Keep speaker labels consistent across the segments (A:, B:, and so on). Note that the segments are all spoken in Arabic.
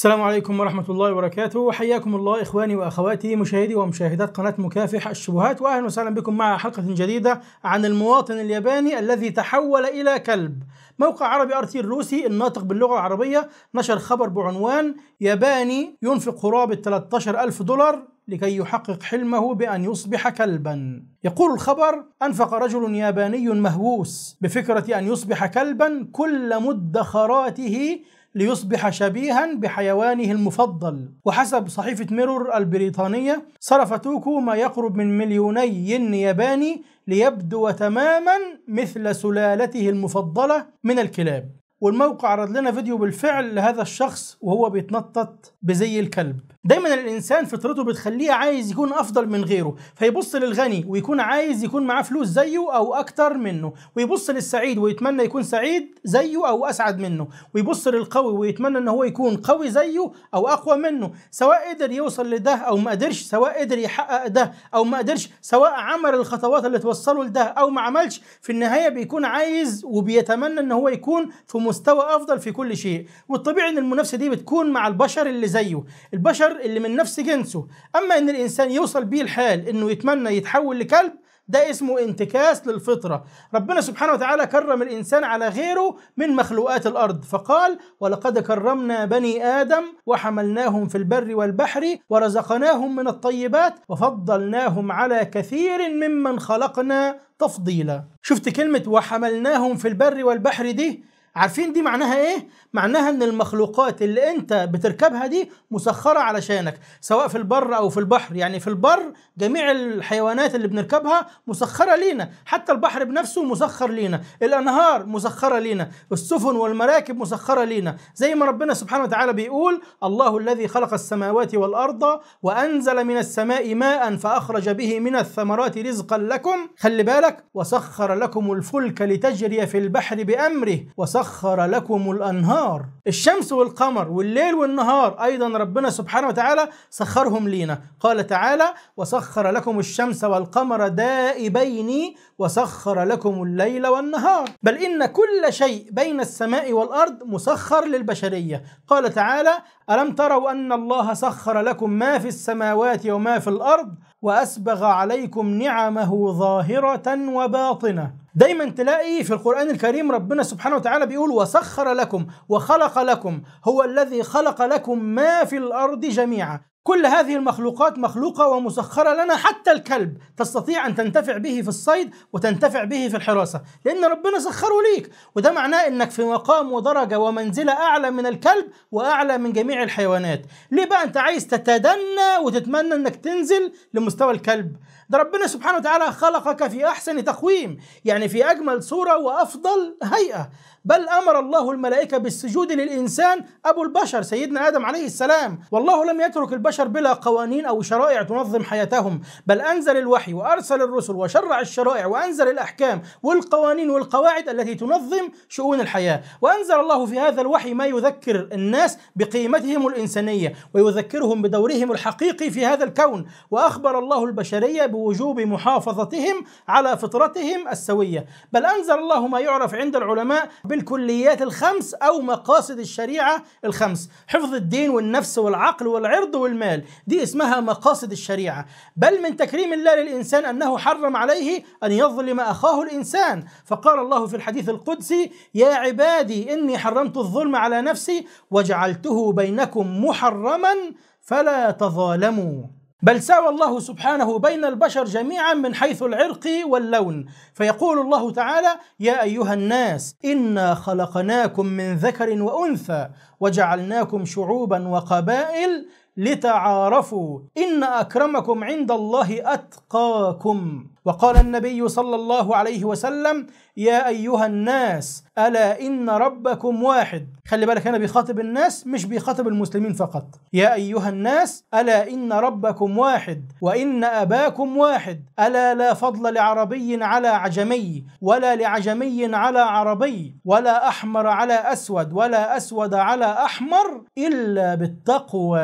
A: السلام عليكم ورحمة الله وبركاته حياكم الله إخواني وأخواتي مشاهدي ومشاهدات قناة مكافح الشبهات وأهلا وسهلا بكم مع حلقة جديدة عن المواطن الياباني الذي تحول إلى كلب موقع عربي أرتي الروسي الناطق باللغة العربية نشر خبر بعنوان ياباني ينفق قرابة 13 ألف دولار لكي يحقق حلمه بأن يصبح كلبا يقول الخبر أنفق رجل ياباني مهووس بفكرة أن يصبح كلبا كل مدخراته ليصبح شبيها بحيوانه المفضل وحسب صحيفة ميرور البريطانية صرف توكو ما يقرب من مليوني ين ياباني ليبدو تماما مثل سلالته المفضلة من الكلاب والموقع عرض لنا فيديو بالفعل لهذا الشخص وهو بيتنطط بزي الكلب دايما الانسان فطرته بتخليه عايز يكون افضل من غيره فيبص للغني ويكون عايز يكون معاه فلوس زيه او اكتر منه ويبص للسعيد ويتمنى يكون سعيد زيه او اسعد منه ويبص للقوي ويتمنى ان هو يكون قوي زيه او اقوى منه سواء قدر يوصل لده او ما قدرش سواء قدر يحقق ده او ما قدرش سواء عمل الخطوات اللي توصله لده او ما عملش في النهايه بيكون عايز وبيتمنى ان هو يكون في مستوى افضل في كل شيء والطبيعي ان المنافسه دي بتكون مع البشر اللي زيه البشر البشر اللي من نفس جنسه أما إن الإنسان يوصل بيه الحال إنه يتمنى يتحول لكلب ده اسمه انتكاس للفطرة ربنا سبحانه وتعالى كرم الإنسان على غيره من مخلوقات الأرض فقال ولقد كرمنا بني آدم وحملناهم في البر والبحر ورزقناهم من الطيبات وفضلناهم على كثير ممن خلقنا تفضيلا شفت كلمة وحملناهم في البر والبحر دي عارفين دي معناها ايه؟ معناها ان المخلوقات اللي انت بتركبها دي مسخرة علشانك سواء في البر او في البحر يعني في البر جميع الحيوانات اللي بنركبها مسخرة لينا حتى البحر بنفسه مسخر لينا الانهار مسخرة لينا السفن والمراكب مسخرة لينا زي ما ربنا سبحانه وتعالى بيقول الله الذي خلق السماوات والارض وانزل من السماء ماء فاخرج به من الثمرات رزقا لكم خلي بالك وسخر لكم الفلك لتجري في البحر بامره وسخر وسخر لكم الأنهار الشمس والقمر والليل والنهار أيضا ربنا سبحانه وتعالى سخرهم لينا قال تعالى وسخر لكم الشمس والقمر دائبين وسخر لكم الليل والنهار بل إن كل شيء بين السماء والأرض مسخر للبشرية قال تعالى ألم تروا أن الله سخر لكم ما في السماوات وما في الأرض وأسبغ عليكم نعمه ظاهرة وباطنة دايما تلاقي في القرآن الكريم ربنا سبحانه وتعالى بيقول وسخر لكم وخلق لكم هو الذي خلق لكم ما في الأرض جميعا كل هذه المخلوقات مخلوقة ومسخرة لنا حتى الكلب تستطيع أن تنتفع به في الصيد وتنتفع به في الحراسة لأن ربنا سخره ليك وده معناه أنك في مقام ودرجة ومنزلة أعلى من الكلب وأعلى من جميع الحيوانات ليه بقى أنت عايز تتدنى وتتمنى أنك تنزل لمستوى الكلب ده ربنا سبحانه وتعالى خلقك في أحسن تقويم يعني في أجمل صورة وأفضل هيئة بل أمر الله الملائكة بالسجود للإنسان أبو البشر سيدنا آدم عليه السلام والله لم يترك البشر البشر بلا قوانين أو شرائع تنظم حياتهم بل أنزل الوحي وأرسل الرسل وشرع الشرائع وأنزل الأحكام والقوانين والقواعد التي تنظم شؤون الحياة وأنزل الله في هذا الوحي ما يذكر الناس بقيمتهم الإنسانية ويذكرهم بدورهم الحقيقي في هذا الكون وأخبر الله البشرية بوجوب محافظتهم على فطرتهم السوية بل أنزل الله ما يعرف عند العلماء بالكليات الخمس أو مقاصد الشريعة الخمس حفظ الدين والنفس والعقل والعرض والم المال دي اسمها مقاصد الشريعة بل من تكريم الله للإنسان أنه حرم عليه أن يظلم أخاه الإنسان فقال الله في الحديث القدسي يا عبادي إني حرمت الظلم على نفسي وجعلته بينكم محرما فلا تظالموا بل ساوى الله سبحانه بين البشر جميعا من حيث العرق واللون فيقول الله تعالى يا ايها الناس انا خلقناكم من ذكر وانثى وجعلناكم شعوبا وقبائل لتعارفوا إن أكرمكم عند الله أتقاكم وقال النبي صلى الله عليه وسلم يا أيها الناس ألا إن ربكم واحد خلي بالك هنا بيخاطب الناس مش بيخاطب المسلمين فقط يا أيها الناس ألا إن ربكم واحد وإن أباكم واحد ألا لا فضل لعربي على عجمي ولا لعجمي على عربي ولا أحمر على أسود ولا أسود على أحمر إلا بالتقوى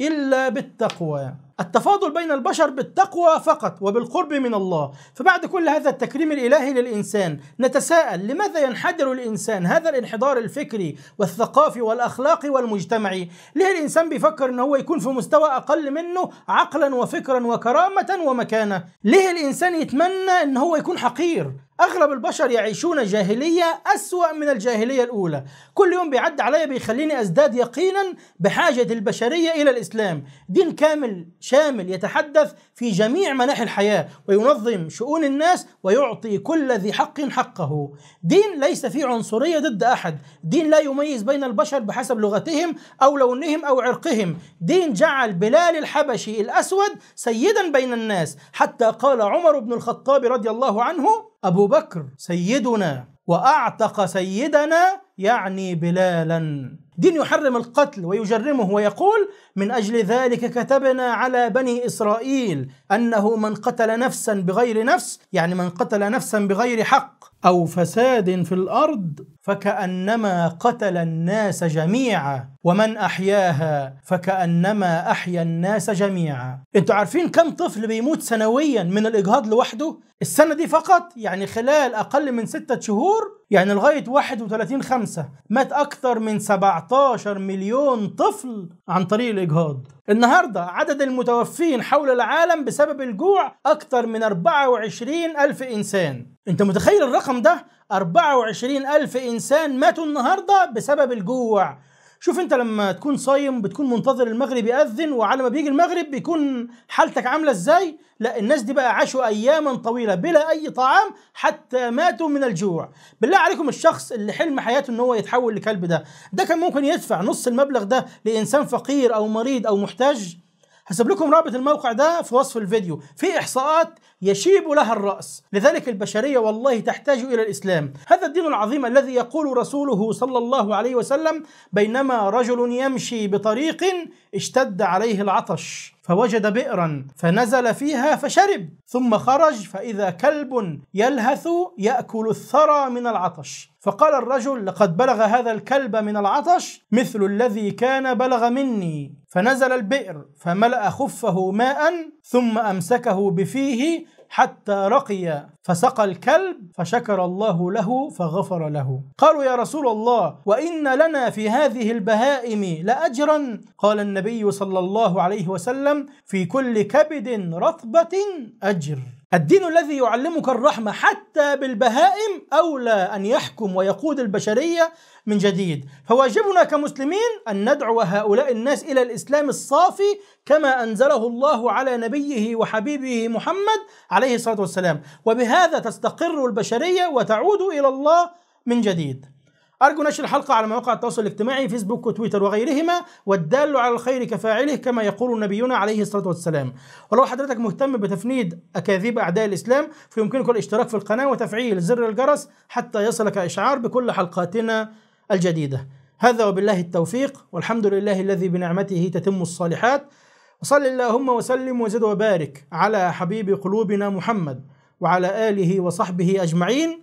A: إلا بالتقوى التفاضل بين البشر بالتقوى فقط وبالقرب من الله فبعد كل هذا التكريم الإلهي للإنسان نتساءل لماذا ينحدر الإنسان هذا الانحدار الفكري والثقافي والأخلاقي والمجتمعي ليه الإنسان بيفكر أنه هو يكون في مستوى أقل منه عقلا وفكرا وكرامة ومكانة ليه الإنسان يتمنى أنه هو يكون حقير أغلب البشر يعيشون جاهلية أسوأ من الجاهلية الأولى كل يوم بيعد عليا بيخليني أزداد يقينا بحاجة البشرية إلى الإسلام دين كامل شامل يتحدث في جميع مناحي الحياة وينظم شؤون الناس ويعطي كل ذي حق حقه دين ليس فيه عنصرية ضد أحد دين لا يميز بين البشر بحسب لغتهم أو لونهم أو عرقهم دين جعل بلال الحبشي الأسود سيدا بين الناس حتى قال عمر بن الخطاب رضي الله عنه أبو بكر سيدنا وأعتق سيدنا يعني بلالا دين يحرم القتل ويجرمه ويقول من أجل ذلك كتبنا على بني إسرائيل أنه من قتل نفسا بغير نفس يعني من قتل نفسا بغير حق أو فساد في الأرض فكأنما قتل الناس جميعا ومن أحياها فكأنما أحيا الناس جميعا أنتوا عارفين كم طفل بيموت سنويا من الإجهاض لوحده؟ السنة دي فقط يعني خلال أقل من ستة شهور يعني لغاية 31 خمسة مات أكثر من 17 مليون طفل عن طريق الإجهاض النهاردة عدد المتوفين حول العالم بسبب الجوع أكثر من 24 ألف إنسان أنت متخيل الرقم ده؟ 24 ألف إنسان ماتوا النهاردة بسبب الجوع شوف انت لما تكون صايم بتكون منتظر المغرب ياذن وعلى ما بيجي المغرب بيكون حالتك عامله ازاي لا الناس دي بقى عاشوا اياما طويله بلا اي طعام حتى ماتوا من الجوع بالله عليكم الشخص اللي حلم حياته ان هو يتحول لكلب ده ده كان ممكن يدفع نص المبلغ ده لانسان فقير او مريض او محتاج هسيب لكم رابط الموقع ده في وصف الفيديو في إحصاءات يشيب لها الرأس لذلك البشرية والله تحتاج إلى الإسلام هذا الدين العظيم الذي يقول رسوله صلى الله عليه وسلم بينما رجل يمشي بطريق اشتد عليه العطش فوجد بئرا فنزل فيها فشرب ثم خرج فإذا كلب يلهث يأكل الثرى من العطش فقال الرجل لقد بلغ هذا الكلب من العطش مثل الذي كان بلغ مني فنزل البئر فملأ خفه ماء ثم أمسكه بفيه حتى رقي فسقى الكلب فشكر الله له فغفر له قالوا يا رسول الله وإن لنا في هذه البهائم لأجرا قال النبي صلى الله عليه وسلم في كل كبد رطبة أجر الدين الذي يعلمك الرحمة حتى بالبهائم أولى أن يحكم ويقود البشرية من جديد فواجبنا كمسلمين أن ندعو هؤلاء الناس إلى الإسلام الصافي كما أنزله الله على نبيه وحبيبه محمد عليه الصلاة والسلام وبهذا تستقر البشرية وتعود إلى الله من جديد أرجو نشر الحلقة على مواقع التواصل الاجتماعي فيسبوك وتويتر وغيرهما والدال على الخير كفاعله كما يقول نبينا عليه الصلاة والسلام ولو حضرتك مهتم بتفنيد أكاذيب أعداء الإسلام فيمكنك الاشتراك في القناة وتفعيل زر الجرس حتى يصلك إشعار بكل حلقاتنا الجديدة هذا وبالله التوفيق والحمد لله الذي بنعمته تتم الصالحات وصل اللهم وسلم وزد وبارك على حبيب قلوبنا محمد وعلى آله وصحبه أجمعين